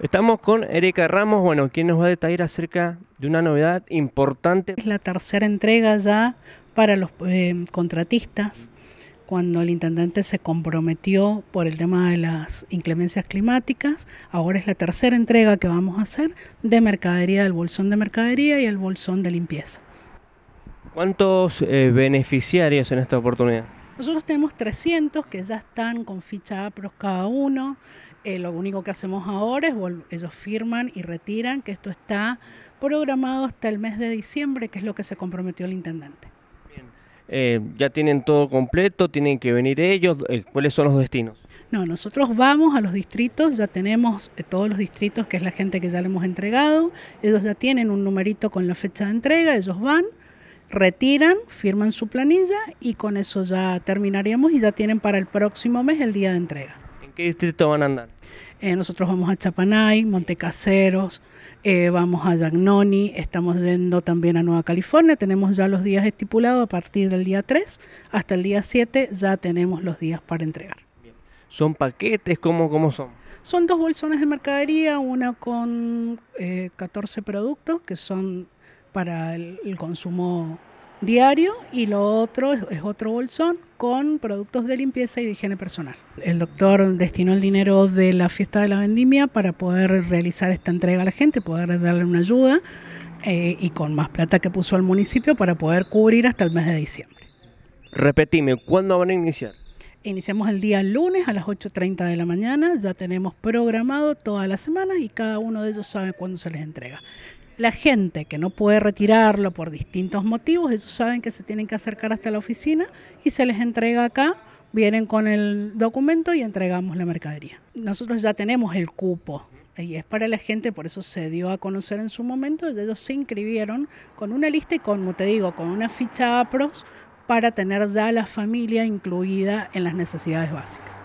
Estamos con Erika Ramos, bueno, quien nos va a detallar acerca de una novedad importante. Es la tercera entrega ya para los eh, contratistas, cuando el intendente se comprometió por el tema de las inclemencias climáticas. Ahora es la tercera entrega que vamos a hacer de mercadería, del bolsón de mercadería y el bolsón de limpieza. ¿Cuántos eh, beneficiarios en esta oportunidad? Nosotros tenemos 300 que ya están con ficha APROS cada uno. Eh, lo único que hacemos ahora es ellos firman y retiran que esto está programado hasta el mes de diciembre, que es lo que se comprometió el intendente. Bien. Eh, ya tienen todo completo, tienen que venir ellos. Eh, ¿Cuáles son los destinos? No, nosotros vamos a los distritos, ya tenemos todos los distritos, que es la gente que ya le hemos entregado. Ellos ya tienen un numerito con la fecha de entrega, ellos van retiran, firman su planilla y con eso ya terminaríamos y ya tienen para el próximo mes el día de entrega. ¿En qué distrito van a andar? Eh, nosotros vamos a Chapanay, Montecaseros, eh, vamos a Yagnoni, estamos yendo también a Nueva California, tenemos ya los días estipulados a partir del día 3 hasta el día 7 ya tenemos los días para entregar. ¿Son paquetes? ¿Cómo, ¿Cómo son? Son dos bolsones de mercadería, una con 14 eh, productos que son para el, consumo diario y lo otro es, otro bolsón con productos de limpieza y de higiene personal. El doctor destinó el dinero de la fiesta de la vendimia para poder realizar esta entrega a la gente, poder darle una ayuda eh, y con más plata que puso al municipio para poder cubrir hasta el mes de diciembre. Repetime, ¿cuándo van a iniciar? Iniciamos el día lunes a las 8.30 de la mañana, ya tenemos programado toda la semana y cada uno de ellos sabe cuándo se les entrega. La gente que no puede retirarlo por distintos motivos, ellos saben que se tienen que acercar hasta la oficina y se les entrega acá, vienen con el documento y entregamos la mercadería. Nosotros ya tenemos el cupo y es para la gente, por eso se dio a conocer en su momento, ellos se inscribieron con una lista y como te digo, con una ficha APROS para tener ya la familia incluida en las necesidades básicas.